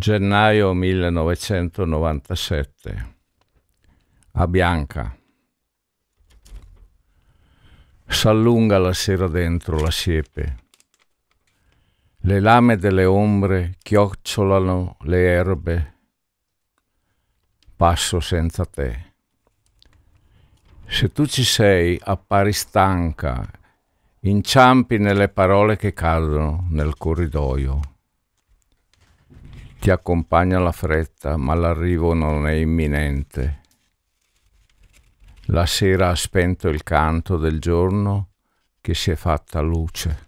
Gennaio 1997 a Bianca. S'allunga la sera dentro la siepe. Le lame delle ombre chiocciolano le erbe. Passo senza te. Se tu ci sei, appari stanca, inciampi nelle parole che cadono nel corridoio. Ti accompagna la fretta, ma l'arrivo non è imminente. La sera ha spento il canto del giorno che si è fatta luce.